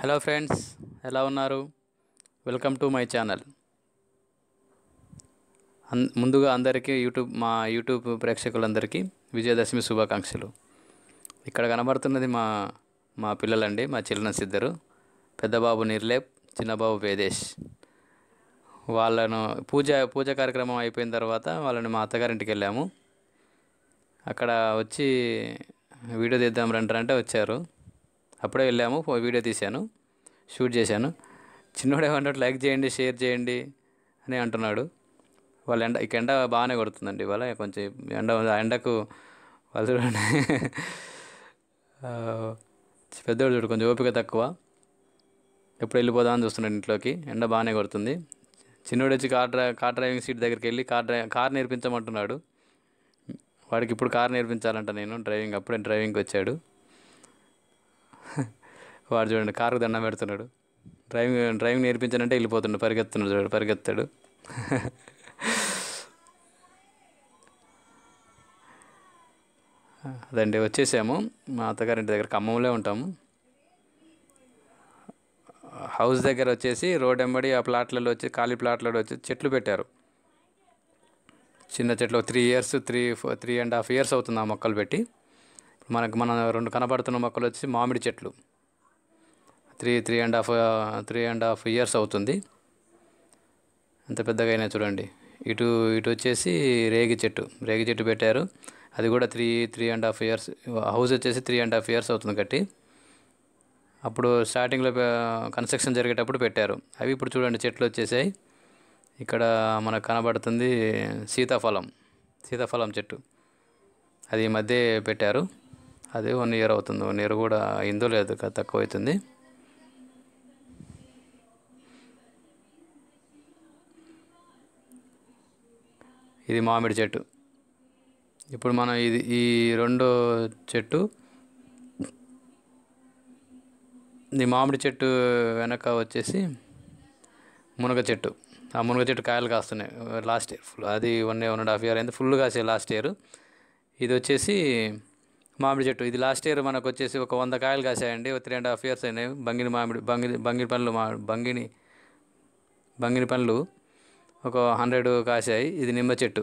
hello friends ఎలా ఉన్నారు welcome to my channel ముందుగా అందరికీ యూట్యూబ్ మా యూట్యూబ్ ప్రేక్షకులందరికీ విజయదశమి శుభాకాంక్షలు ఇక్కడ కనబడుతున్నది మా మా పిల్లలండి మా చిల్డ్రన్స్ ఇద్దరు పెద్దబాబు నిర్లేప్ చిన్నబాబు వేదేష్ వాళ్ళను పూజ పూజ కార్యక్రమం అయిపోయిన తర్వాత వాళ్ళని మా అత్తగారింటికి వెళ్ళాము అక్కడ వచ్చి వీడియో తీద్దాం రంటారంటే వచ్చారు అప్పుడే వెళ్ళాము వీడియో తీశాను షూట్ చేశాను చిన్నోడు ఏమన్నాడు లైక్ చేయండి షేర్ చేయండి అని అంటున్నాడు వాళ్ళ ఎండ ఇక ఎండ బాగానే కొడుతుందండి ఇవాళ కొంచెం ఎండ ఆ ఎండకు వాళ్ళు చూడండి పెద్దోడు చూడు కొంచెం ఓపిక తక్కువ ఎప్పుడు వెళ్ళిపోదా అని చూస్తున్నాడు ఇంట్లోకి ఎండ బాగానే కొడుతుంది చిన్నోడు వచ్చి car dry car driving seat దగ్గరికి వెళ్ళి కార్ డ్రై కార్ నేర్పించమంటున్నాడు వాడికి ఇప్పుడు కార్ నేర్పించాలంట నేను డ్రైవింగ్ అప్పుడే డ్రైవింగ్కి వచ్చాడు వాడు చూడండి కారు దండం పెడుతున్నాడు డ్రైవింగ్ డ్రైవింగ్ నేర్పించానంటే వెళ్ళిపోతున్నాడు పరిగెత్తున్నాడు చూడు పరిగెత్తాడు అదండి వచ్చేసాము మా అత్తగారి ఇంటి దగ్గర ఖమ్మంలో ఉంటాము హౌస్ దగ్గర వచ్చేసి రోడ్ ఎంబడి ఆ ప్లాట్లలో వచ్చి ఖాళీ ప్లాట్లలో వచ్చి చెట్లు పెట్టారు చిన్న చెట్లు three years three three and half years అవుతుంది ఆ మొక్కలు పెట్టి మనకు మన రెండు కనబడుతున్న మొక్కలు వచ్చి మామిడి చెట్లు three three and half three and half years అవుతుంది అంత పెద్దగా అయినా చూడండి ఇటు ఇటు వచ్చేసి రేగి చెట్టు రేగి చెట్టు పెట్టారు అది కూడా three three and half years house వచ్చేసి త్రీ అండ్ హాఫ్ ఇయర్స్ అవుతుంది కట్టి అప్పుడు స్టార్టింగ్లో కన్స్ట్రక్షన్ జరిగేటప్పుడు పెట్టారు అవి ఇప్పుడు చూడండి చెట్లు వచ్చేసాయి ఇక్కడ మనకు కనబడుతుంది సీతాఫలం సీతాఫలం చెట్టు అది ఈ మధ్య పెట్టారు అది వన్ ఇయర్ అవుతుంది వన్ ఇయర్ కూడా అయిందో లేదు తక్కువ అవుతుంది ఇది మామిడి చెట్టు ఇప్పుడు మనం ఇది ఈ రెండు చెట్టు ఈ మామిడి చెట్టు వెనక వచ్చేసి మునగ చెట్టు ఆ మునగ చెట్టు కాయలు కాస్తున్నాయి లాస్ట్ ఇయర్ ఫుల్ అది one one and half year అయింది ఫుల్ కాసే లాస్ట్ ఇయర్ ఇది వచ్చేసి మామిడి చెట్టు ఇది లాస్ట్ ఇయర్ మనకు వచ్చేసి ఒక వంద కాయలు కాసాయండి ఒక త్రీ అండ్ హాఫ్ ఇయర్స్ అయినాయి బంగిని మామిడి బంగిని బంగిని పండ్లు మా బంగిని బంగిని పండ్లు ఒక హండ్రెడ్ కాసాయి ఇది నిమ్మ చెట్టు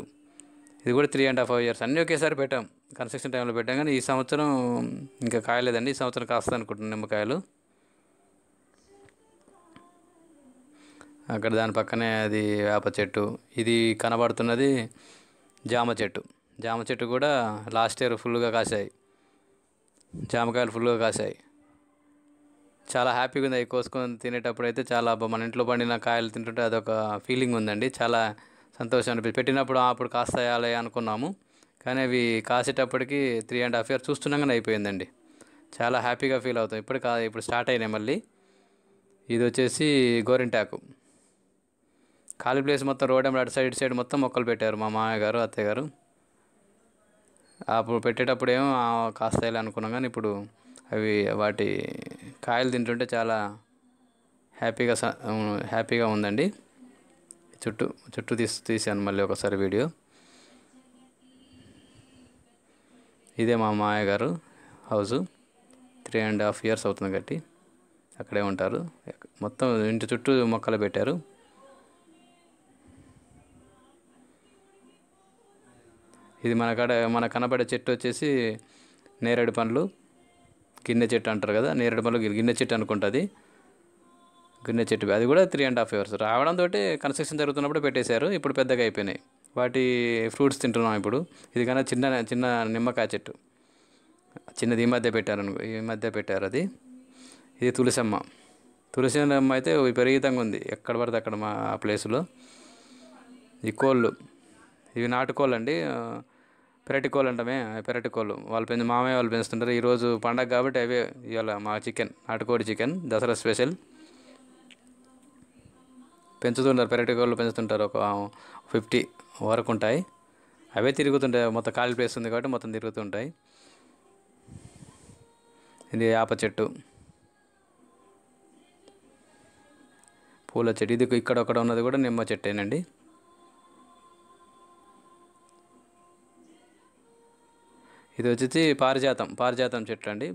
ఇది కూడా త్రీ అండ్ హాఫ్ ఇయర్స్ అన్నీ ఒకేసారి పెట్టాం కన్స్ట్రక్షన్ టైంలో పెట్టాం కానీ ఈ సంవత్సరం ఇంకా కాయలేదండి ఈ సంవత్సరం కాస్తా అనుకుంటున్నాను నిమ్మకాయలు అక్కడ దాని పక్కనే అది వేప చెట్టు ఇది కనబడుతున్నది జామ చెట్టు జామ చెట్టు కూడా లాస్ట్ ఇయర్ ఫుల్గా కాసాయి జామకాయలు ఫుల్గా కాసాయి చాలా హ్యాపీగా ఉంది అవి కోసుకొని తినేటప్పుడు అయితే చాలా మన ఇంట్లో పండిన కాయలు తింటుంటే అదొక ఫీలింగ్ ఉందండి చాలా సంతోషం అనిపిస్తుంది పెట్టినప్పుడు అప్పుడు కాస్తాయాలి అనుకున్నాము కానీ అవి కాసేటప్పటికి త్రీ అండ్ హాఫ్ ఇయర్ చూస్తున్నాగానే అయిపోయిందండి చాలా హ్యాపీగా ఫీల్ అవుతాం ఇప్పుడు కా ఇప్పుడు స్టార్ట్ అయినాయి మళ్ళీ ఇది వచ్చేసి గోరింటాకు ఖాళీ ప్లేస్ మొత్తం రోడ్ ఎంబడి అటు సైడ్ ఇటు సైడ్ మొత్తం మొక్కలు పెట్టారు మా మామయ్యగారు అత్తయ్య గారు అప్పుడు పెట్టేటప్పుడు ఏమో వేయాలి అనుకున్నాం కానీ ఇప్పుడు అవి వాటి కాయలు తింటుంటే చాలా హ్యాపీగా హ్యాపీగా ఉందండి చుట్టూ చుట్టూ తీసి తీసాను మళ్ళీ ఒకసారి వీడియో ఇదే మా మాయ గారు house three and half years అవుతుంది కట్టి అక్కడే ఉంటారు మొత్తం ఇంటి చుట్టూ మొక్కలు పెట్టారు ఇది మన కాడ మన కనబడే చెట్టు వచ్చేసి నేరేడు పండ్లు గిన్నె చెట్టు అంటారు కదా నేరేడు పళ్ళు గిన్నె చెట్టు అనుకుంటుంది గిన్నె చెట్టు అది కూడా త్రీ అండ్ హాఫ్ ఇయర్స్ రావడంతో కన్స్ట్రక్షన్ జరుగుతున్నప్పుడు పెట్టేశారు ఇప్పుడు పెద్దగా అయిపోయినాయి వాటి ఫ్రూట్స్ తింటున్నాం ఇప్పుడు ఇది కన్నా చిన్న చిన్న నిమ్మకాయ చెట్టు చిన్నది ఈ మధ్య పెట్టారు అనుకో ఈ మధ్య పెట్టారు అది ఇది తులసమ్మ తులసమ్మ అయితే విపరీతంగా ఉంది ఎక్కడ పడితే అక్కడ మా ప్లేసులో ఈ కోళ్ళు ఇవి నాటుకోళ్ళు అండి పెరటి కోళ్ళు అంటామే పెరటి కోళ్ళు వాళ్ళు పెంచి మామయ్య వాళ్ళు పెంచుతుంటారు ఈరోజు పండగ కాబట్టి అవే ఇవాళ మా చికెన్ నాటుకోడి చికెన్ దసరా స్పెషల్ పెంచుతుంటారు పెరటి కోళ్ళు పెంచుతుంటారు ఒక ఫిఫ్టీ వరకు ఉంటాయి అవే తిరుగుతుంటాయి మొత్తం ఖాళీ ప్లేస్ ఉంది కాబట్టి మొత్తం తిరుగుతుంటాయి ఇది వేప చెట్టు పూల చెట్టు ఇది ఇక్కడ ఒకటి ఉన్నది కూడా నిమ్మ చెట్టేనండి ఇది వచ్చేసి పారిజాతం పారిజాతం చెట్టు అండి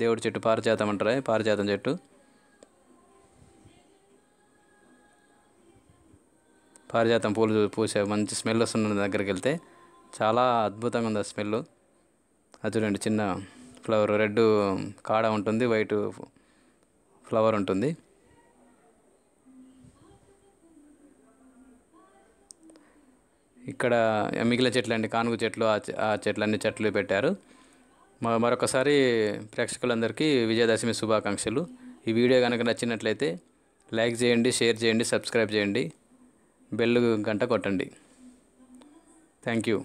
దేవుడి చెట్టు పారిజాతం అంటారా పారిజాతం చెట్టు పారిజాతం పూలు పూసే మంచి స్మెల్ వస్తుంది దగ్గరికి వెళ్తే చాలా అద్భుతంగా ఉంది ఆ స్మెల్ అది చూడండి చిన్న ఫ్లవర్ రెడ్ కాడ ఉంటుంది వైట్ ఫ్లవర్ ఉంటుంది ఇక్కడ మిగిలిన చెట్లు అండి కానుగు చెట్లు ఆ చెట్లు అన్ని చెట్లు పెట్టారు మరొకసారి ప్రేక్షకులందరికీ విజయదశమి శుభాకాంక్షలు ఈ వీడియో కనుక నచ్చినట్లయితే లైక్ చేయండి షేర్ చేయండి సబ్స్క్రైబ్ చేయండి బెల్ గంట కొట్టండి థ్యాంక్ యూ